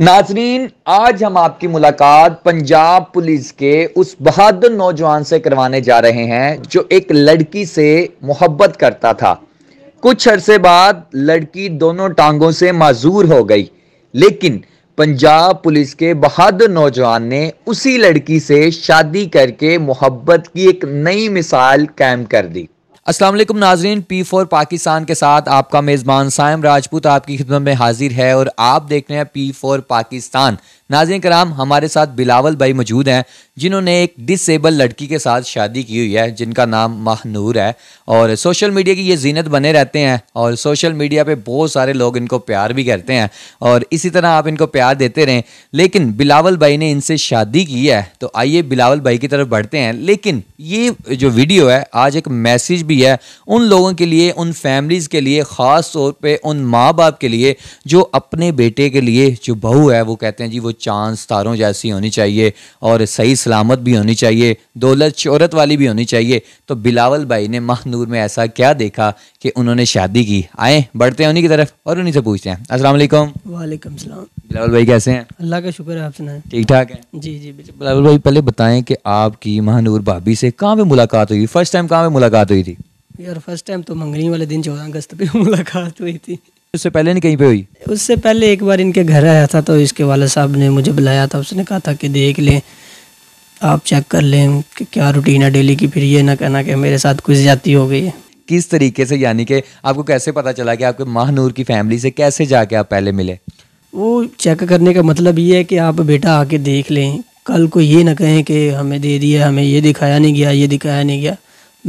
नाजरीन आज हम आपकी मुलाकात पंजाब पुलिस के उस बहादुर नौजवान से करवाने जा रहे हैं जो एक लड़की से मोहब्बत करता था कुछ अरसे बाद लड़की दोनों टांगों से माजूर हो गई लेकिन पंजाब पुलिस के बहादुर नौजवान ने उसी लड़की से शादी करके मोहब्बत की एक नई मिसाल कायम कर दी असलम नाजरीन पी फोर पाकिस्तान के साथ आपका मेज़बान सायम राजपूत आपकी खिदमत में हाजिर है और आप देख रहे हैं पी फोर पाकिस्तान नाजिन कराम हमारे साथ बिलावल भाई मौजूद हैं जिन्होंने एक डिसेबल लड़की के साथ शादी की हुई है जिनका नाम महनूर है और सोशल मीडिया की ये जीनत बने रहते हैं और सोशल मीडिया पे बहुत सारे लोग इनको प्यार भी करते हैं और इसी तरह आप इनको प्यार देते रहें लेकिन बिलावल भाई ने इनसे शादी की है तो आइए बिलावल भाई की तरफ बढ़ते हैं लेकिन ये जो वीडियो है आज एक मैसेज भी है उन लोगों के लिए उन फैमिलीज़ के लिए ख़ास तौर पर उन माँ बाप के लिए जो अपने बेटे के लिए जो बहू है वो कहते हैं जी वो चांद सितारों जैसी होनी चाहिए और सही सलामत भी होनी चाहिए दौलत शहरत वाली भी होनी चाहिए तो बिलावल भाई ने महानूर में ऐसा क्या देखा कि उन्होंने शादी की आए बढ़ते हैं उन्हीं की तरफ और उन्हीं से पूछते हैं असल वालेकुम बिलावल भाई कैसे हैं अल्लाह का शुक्र है आप सुना ठीक ठाक है जी जी बिलावल भाई पहले बताएं कि आपकी महानूर भाभी से कहाँ पर मुलाकात हुई फर्स्ट टाइम कहाँ पर मुलाकात हुई थी यार फर्स्ट टाइम तो मंगनी वाले दिन चौदह अगस्त पे मुलाकात हुई थी उससे पहले नहीं कहीं पे हुई उससे पहले एक बार इनके घर आया था तो इसके वाले साहब ने मुझे बुलाया था उसने कहा था कि देख लें आप चेक कर लें कि क्या रूटीन है डेली की फिर ये ना कहना कि मेरे साथ कुछ जाती हो गई है किस तरीके से यानी कि आपको कैसे पता चला कि आपके महानूर की फैमिली से कैसे जाके आप पहले मिले वो चेक करने का मतलब ये है कि आप बेटा आके देख लें कल को ये ना कहें कि हमें दे दिया हमें ये दिखाया नहीं गया ये दिखाया नहीं गया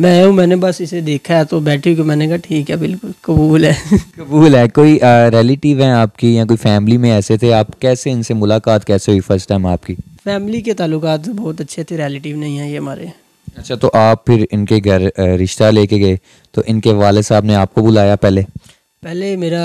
मैं हूँ मैंने बस इसे देखा है तो बैठी हुई मैंने कहा ठीक है बिल्कुल कबूल है कबूल है कोई रिलेटिव है आपकी या कोई फैमिली में ऐसे थे आप कैसे इनसे मुलाकात कैसे हुई फर्स्ट टाइम आपकी फैमिली के ताल्लुक तो बहुत अच्छे थे रिलेटिव नहीं है ये हमारे अच्छा तो आप फिर इनके घर रिश्ता लेके गए तो इनके वाले साहब ने आपको बुलाया पहले पहले मेरा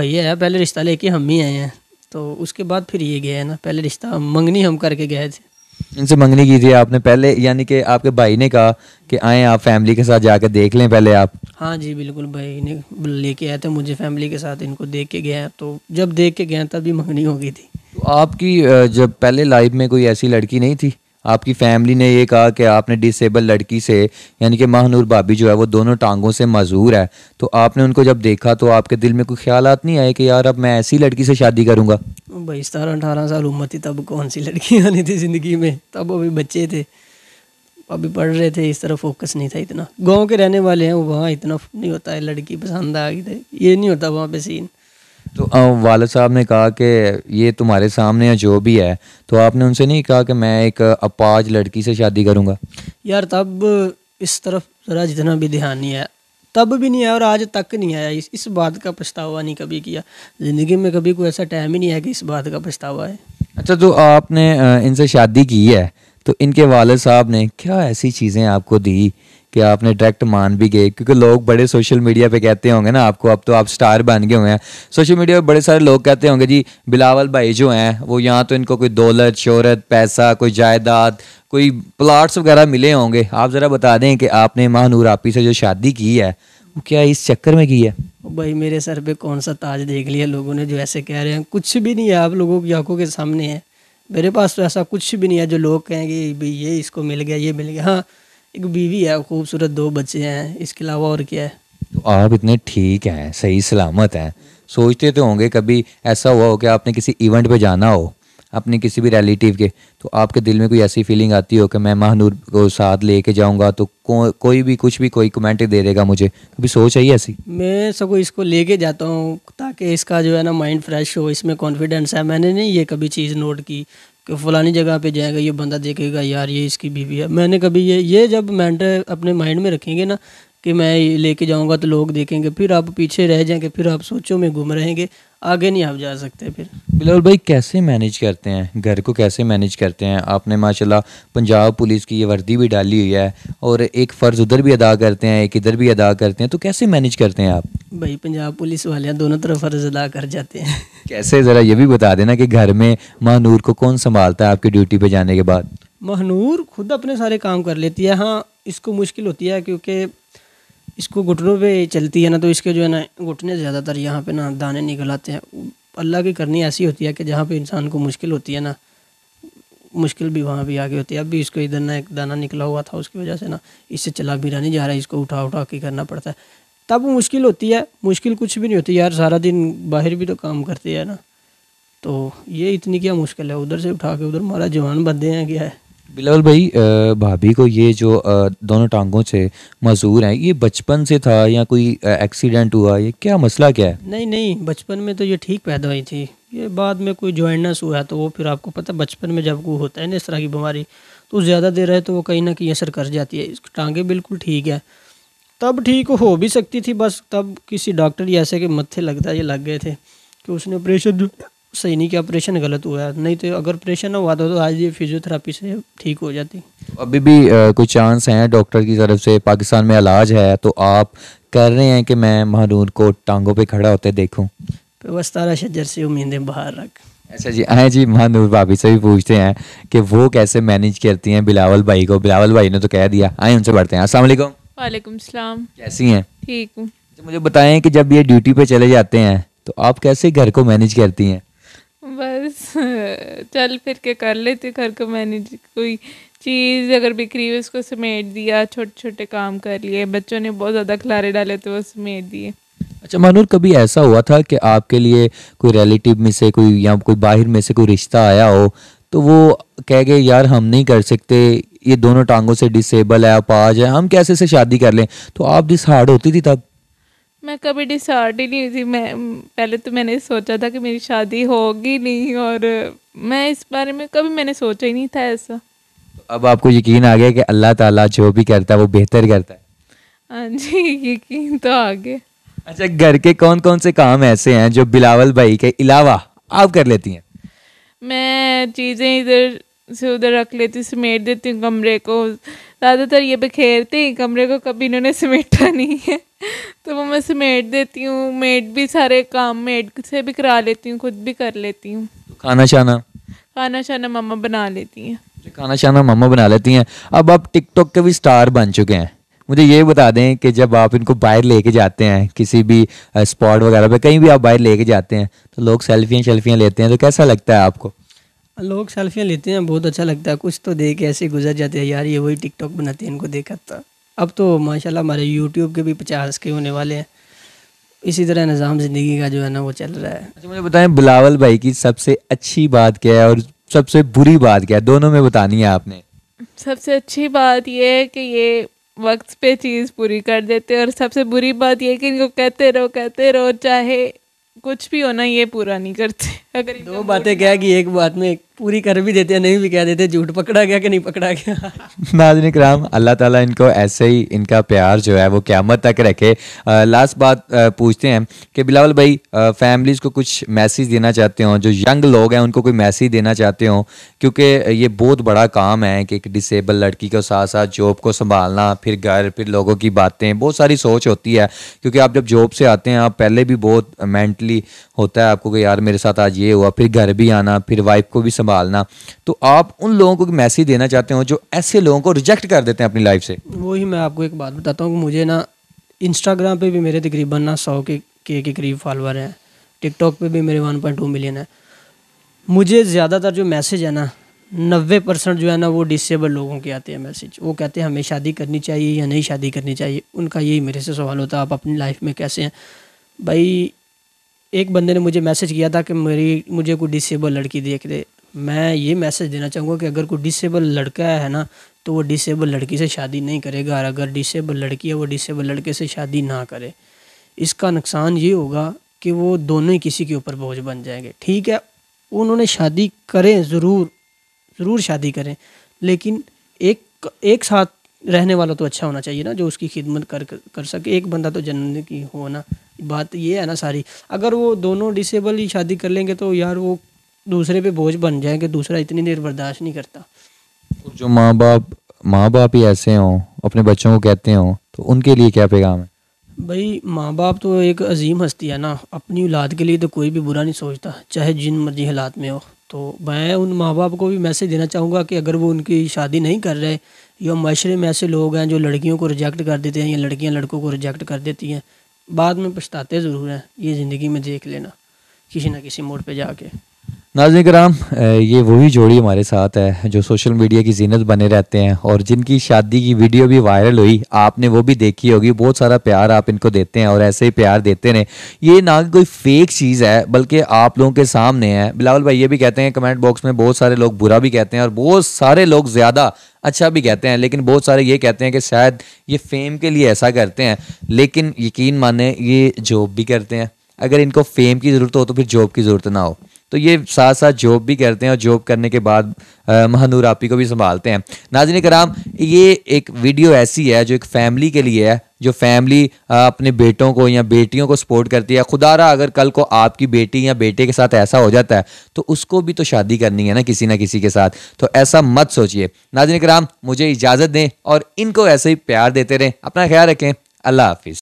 भैया है पहले रिश्ता लेके हम ही आए हैं तो उसके बाद फिर ये गए हैं ना पहले रिश्ता मंगनी हम करके गए थे इनसे मंगनी कीजिए आपने पहले यानी कि आपके भाई ने कहा कि आए आप फैमिली के साथ जाकर देख लें पहले आप हाँ जी बिल्कुल भाई ने लेके आए थे मुझे फैमिली के साथ इनको देख के गया तो जब देख के गया तभी मंगनी हो गई थी तो आपकी जब पहले लाइफ में कोई ऐसी लड़की नहीं थी आपकी फैमिली ने ये कहा कि आपने डिसेबल लड़की से यानी कि महानूर भाभी जो है वो दोनों टांगों से मजूर है तो आपने उनको जब देखा तो आपके दिल में कोई ख्याल नहीं आए कि यार अब मैं ऐसी लड़की से शादी करूँगा भाई सतारह अठारह साल उम्र थी तब कौन सी लड़की आनी थी ज़िंदगी में तब अभी बच्चे थे अभी पढ़ रहे थे इस तरह फोकस नहीं था इतना गांव के रहने वाले हैं वहाँ इतना नहीं होता है लड़की पसंद आ गई थे ये नहीं होता वहाँ पे सीन तो वालद साहब ने कहा कि ये तुम्हारे सामने है जो भी है तो आपने उनसे नहीं कहा कि मैं एक अपाज लड़की से शादी करूँगा यार तब इस तरफ ज़रा जितना भी ध्यान नहीं है तब भी नहीं आया और आज तक नहीं आया इस इस बात का पछतावा नहीं कभी किया ज़िंदगी में कभी कोई ऐसा टाइम ही नहीं आया कि इस बात का पछतावा है अच्छा तो आपने इनसे शादी की है तो इनके वालद साहब ने क्या ऐसी चीज़ें आपको दी कि आपने डायरेक्ट मान भी गए क्योंकि लोग बड़े सोशल मीडिया पे कहते होंगे ना आपको अब तो आप स्टार बन गए हुए हैं सोशल मीडिया पे बड़े सारे लोग कहते होंगे जी बिलावल भाई जो हैं वो यहाँ तो इनको कोई दौलत शहरत पैसा कोई जायदाद कोई प्लाट्स वगैरह मिले होंगे आप ज़रा बता दें कि आपने महानूर आपी से जो शादी की है वो क्या इस चक्कर में की है भाई मेरे सर पे कौन सा ताज देख लिया लोगों ने जो ऐसे कह रहे हैं कुछ भी नहीं है आप लोगों की आंखों के सामने है मेरे पास तो ऐसा कुछ भी नहीं है जो लोग कहेंगे भाई ये इसको मिल गया ये मिल गया हाँ एक बीवी है खूबसूरत दो बच्चे हैं इसके अलावा और क्या है तो आप इतने ठीक हैं सही सलामत हैं सोचते तो होंगे कभी ऐसा हुआ हो कि आपने किसी इवेंट पे जाना हो अपने किसी भी रिलेटिव के तो आपके दिल में कोई ऐसी फीलिंग आती हो कि मैं महानूर को साथ लेके जाऊंगा तो को, कोई भी कुछ भी कोई कमेंट दे देगा मुझे कभी सोच आई ऐसी मैं सबको इसको लेके जाता हूँ ताकि इसका जो है ना माइंड फ्रेश हो इसमें कॉन्फिडेंस है मैंने नहीं ये कभी चीज़ नोट की कि फ़लानी जगह पे जाएगा ये बंदा देखेगा यार ये इसकी बीवी है मैंने कभी ये ये जब मैंटर अपने माइंड में रखेंगे ना कि मैं ये लेके जाऊँगा तो लोग देखेंगे फिर आप पीछे रह जाएंगे फिर आप सोचो में घूम रहेंगे आगे नहीं आप जा सकते फिर बिलाल भाई कैसे मैनेज करते हैं घर को कैसे मैनेज करते हैं आपने माशाल्लाह पंजाब पुलिस की ये वर्दी भी डाली हुई है और एक फ़र्ज़ उधर भी अदा करते हैं एक इधर भी अदा करते हैं तो कैसे मैनेज करते हैं आप भाई पंजाब पुलिस वाले दोनों तरफ फ़र्ज़ अदा कर जाते हैं कैसे ज़रा ये भी बता देना कि घर में महानूर को कौन संभालता है आपकी ड्यूटी पर जाने के बाद महानूर खुद अपने सारे काम कर लेती है हाँ इसको मुश्किल होती है क्योंकि इसको घुटनों पे चलती है ना तो इसके जो है ना घुटने ज़्यादातर यहाँ पे ना दाने निकल आते हैं अल्लाह की करनी ऐसी होती है कि जहाँ पे इंसान को मुश्किल होती है ना मुश्किल भी वहाँ भी आगे होती है अब भी इसको इधर ना एक दाना निकला हुआ था उसकी वजह से ना इससे चला भी नहीं जा रहा है इसको उठा उठा के करना पड़ता है तब मुश्किल होती है मुश्किल कुछ भी नहीं होती यार सारा दिन बाहर भी तो काम करती है ना तो ये इतनी क्या मुश्किल है उधर से उठा के उधर हमारा जवान बंदे हैं क्या है बिलावल भाई भाभी को ये जो दोनों टांगों से मजदूर हैं ये बचपन से था या कोई एक्सीडेंट हुआ ये क्या मसला क्या है नहीं नहीं बचपन में तो ये ठीक पैदा हुई थी ये बाद में कोई ज्वाइंटनेस हुआ तो वो फिर आपको पता बचपन में जब वो होता है ना इस तरह की बीमारी तो ज़्यादा देर रहे तो वो कहीं ना कहीं असर कर जाती है टांगे बिल्कुल ठीक है तब ठीक हो भी सकती थी बस तब किसी डॉक्टर ही ऐसे के मत्थे लगता ये लग गए थे कि उसने ऑपरेशन जो सही नहीं कि ऑपरेशन गलत हुआ है नहीं तो अगर ऑपरेशन ना हुआ था तो आज ये फिजियोथेरापी से ठीक हो जाती तो अभी भी कोई चांस है डॉक्टर की तरफ से पाकिस्तान में इलाज है तो आप कर रहे हैं कि मैं महानूर को टांगों पे खड़ा होते देखूँ वस्तारा शजर से उम्मीदें बाहर रख अच्छा जी हाँ जी महानूर भाभी से भी पूछते हैं कि वो कैसे मैनेज करती हैं बिलावल भाई को बिलावल भाई ने तो कह दिया आए उनसे बढ़ते हैं असल वालेकुम सलाम कैसी हैं ठीक हूँ अच्छा, मुझे बताएं कि जब ये ड्यूटी पे चले जाते हैं तो आप कैसे घर को मैनेज करती हैं चल फिर के कर लेते घर को मैंने कोई चीज़ अगर बिखरी हुई उसको समेट दिया छोटे छोटे काम कर लिए बच्चों ने बहुत ज़्यादा खिलारे डाले तो वो समेट दिए अच्छा मानूर कभी ऐसा हुआ था कि आपके लिए कोई रिलेटिव में से कोई या कोई बाहर में से कोई रिश्ता आया हो तो वो कह गए यार हम नहीं कर सकते ये दोनों टांगों से डिसेबल है आप आ जाए हम कैसे से शादी कर लें तो आप डिस हार्ड होती थी तब मैं कभी डिसाइड ही नहीं हुई थी मैं पहले तो मैंने सोचा था कि मेरी शादी होगी नहीं और मैं इस बारे में कभी मैंने सोचा ही नहीं था ऐसा अब आपको यकीन आ गया कि अल्लाह ताला जो भी करता है वो बेहतर करता है हाँ जी यकीन तो आ गया अच्छा घर के कौन कौन से काम ऐसे हैं जो बिलावल भाई के अलावा आप कर लेती हैं मैं चीज़ें इधर से उधर रख लेती समेट देती हूँ कमरे को ज़्यादातर ये बिखेरते ही कमरे को कभी इन्होंने समेटा नहीं है तो वो मैं समेट देती हूँ मेड भी सारे काम मेड से भी करा लेती हूँ खुद भी कर लेती हूँ तो खाना शाना खाना शाना मामा बना लेती हैं खाना शाना मामा बना लेती हैं अब आप टिकटॉक के भी स्टार बन चुके हैं मुझे ये बता दें कि जब आप इनको बाहर लेके जाते हैं किसी भी स्पॉट वगैरह पे कहीं भी आप बाहर लेके जाते हैं तो लोग सेल्फियाँ शेल्फियाँ लेते हैं तो कैसा लगता है आपको लोग सेल्फियाँ लेते हैं बहुत अच्छा लगता है कुछ तो देख के ऐसे गुजर जाते हैं यार ये वही टिकटॉक बनाते हैं इनको देखा था अब तो माशाल्लाह हमारे यूट्यूब के भी पचास के होने वाले हैं इसी तरह निज़ाम ज़िंदगी का जो है ना वो चल रहा है अच्छा मुझे बताएं बिलावल भाई की सबसे अच्छी बात क्या है और सबसे बुरी बात क्या है दोनों में बतानी है आपने सबसे अच्छी बात यह है कि ये वक्त पे चीज़ पूरी कर देते और सबसे बुरी बात यह कि इनको कहते रहो कहते रहो चाहे कुछ भी होना ये पूरा नहीं करते अगर दो बातें क्या कि एक बात में पूरी कर भी देते हैं नहीं भी कह देते झूठ पकड़ा गया कि नहीं पकड़ा गया नाजन कराम अल्लाह ताला इनको ऐसे ही इनका प्यार जो है वो क्यामत तक रखे लास्ट बात आ, पूछते हैं कि बिलावल भाई फैमिलीज़ को कुछ मैसेज देना चाहते हो जो यंग लोग हैं उनको कोई मैसेज देना चाहते हो क्योंकि ये बहुत बड़ा काम है कि एक डिसेबल लड़की के साथ साथ जॉब को संभालना फिर घर फिर लोगों की बातें बहुत सारी सोच होती है क्योंकि आप जब जॉब से आते हैं आप पहले भी बहुत मैंटली होता है आपको कि यार मेरे साथ आज ये हुआ फिर घर भी आना फिर वाइफ को भी संभालना तो आप उन लोगों को मैसेज देना चाहते हो जो ऐसे लोगों को रिजेक्ट कर देते हैं अपनी लाइफ से वही मैं आपको एक बात बताता हूँ मुझे ना इंस्टाग्राम पे भी मेरे तकरीबन ना सौ के के के करीब फॉलोअर हैं टिकटॉक पे भी मेरे टू मिलियन है मुझे ज़्यादातर जो मैसेज है ना नब्बे परसेंट जो है ना वो डिसेबल लोगों के आते हैं मैसेज वो कहते हैं हमें शादी करनी चाहिए या नहीं शादी करनी चाहिए उनका यही मेरे से सवाल होता है आप अपनी लाइफ में कैसे हैं भाई एक बंदे ने मुझे मैसेज किया था कि मेरी मुझे कोई डिसेबल लड़की देख दे मैं ये मैसेज देना चाहूँगा कि अगर कोई डिसेबल लड़का है ना तो वो डिसेबल लड़की से शादी नहीं करेगा और अगर डिसेबल लड़की है वो डिसेबल लड़के से शादी ना करे इसका नुकसान ये होगा कि वो दोनों ही किसी के ऊपर बोझ बन जाएंगे ठीक है उन्होंने शादी करें ज़रूर ज़रूर शादी करें लेकिन एक एक साथ रहने वाला तो अच्छा होना चाहिए ना जो उसकी खिदमत कर कर सके एक बंदा तो जन्म की हो ना बात ये है ना सारी अगर वो दोनों डिसेबल ही शादी कर लेंगे तो यार वो दूसरे पे बोझ बन जाएंगे दूसरा इतनी देर बर्दाश्त नहीं करता तो जो माँ बाप माँ बाप ही ऐसे हों अपने बच्चों को कहते हों तो उनके लिए क्या पैगाम है भाई माँ बाप तो एक अजीम हस्ती है ना अपनी औलाद के लिए तो कोई भी बुरा नहीं सोचता चाहे जिन मर्जी हालात में हो तो मैं उन माँ बाप को भी मैसेज देना चाहूँगा कि अगर वो उनकी शादी नहीं कर रहे या माशरे में ऐसे लोग हैं जो लड़कियों को रिजेक्ट कर देते हैं या लड़कियां लड़कों को रिजेक्ट कर देती हैं बाद में पछताते ज़रूर हैं ये ज़िंदगी में देख लेना किसी ना किसी मोड़ पे जाके नाजिक राम ये वही जोड़ी हमारे साथ है जो सोशल मीडिया की जीनत बने रहते हैं और जिनकी शादी की वीडियो भी वायरल हुई आपने वो भी देखी होगी बहुत सारा प्यार आप इनको देते हैं और ऐसे ही प्यार देते रहे ये ना कोई फेक चीज़ है बल्कि आप लोगों के सामने है बिलावल भाई ये भी कहते हैं कमेंट बॉक्स में बहुत सारे लोग बुरा भी कहते हैं और बहुत सारे लोग ज़्यादा अच्छा भी कहते हैं लेकिन बहुत सारे ये कहते हैं कि शायद ये फेम के लिए ऐसा करते हैं लेकिन यकीन माने ये जॉब भी करते हैं अगर इनको फेम की ज़रूरत हो तो फिर जॉब की ज़रूरत ना हो तो ये साथ साथ जॉब भी करते हैं और जॉब करने के बाद महानूर आपी को भी संभालते हैं नाजिन कराम ये एक वीडियो ऐसी है जो एक फैमिली के लिए है जो फैमिली अपने बेटों को या बेटियों को सपोर्ट करती है खुदा रहा अगर कल को आपकी बेटी या बेटे के साथ ऐसा हो जाता है तो उसको भी तो शादी करनी है ना किसी ना किसी के साथ तो ऐसा मत सोचिए नाजिन कराम मुझे इजाज़त दें और इनको ऐसे ही प्यार देते रहें अपना ख्याल रखें अल्लाह हाफिज़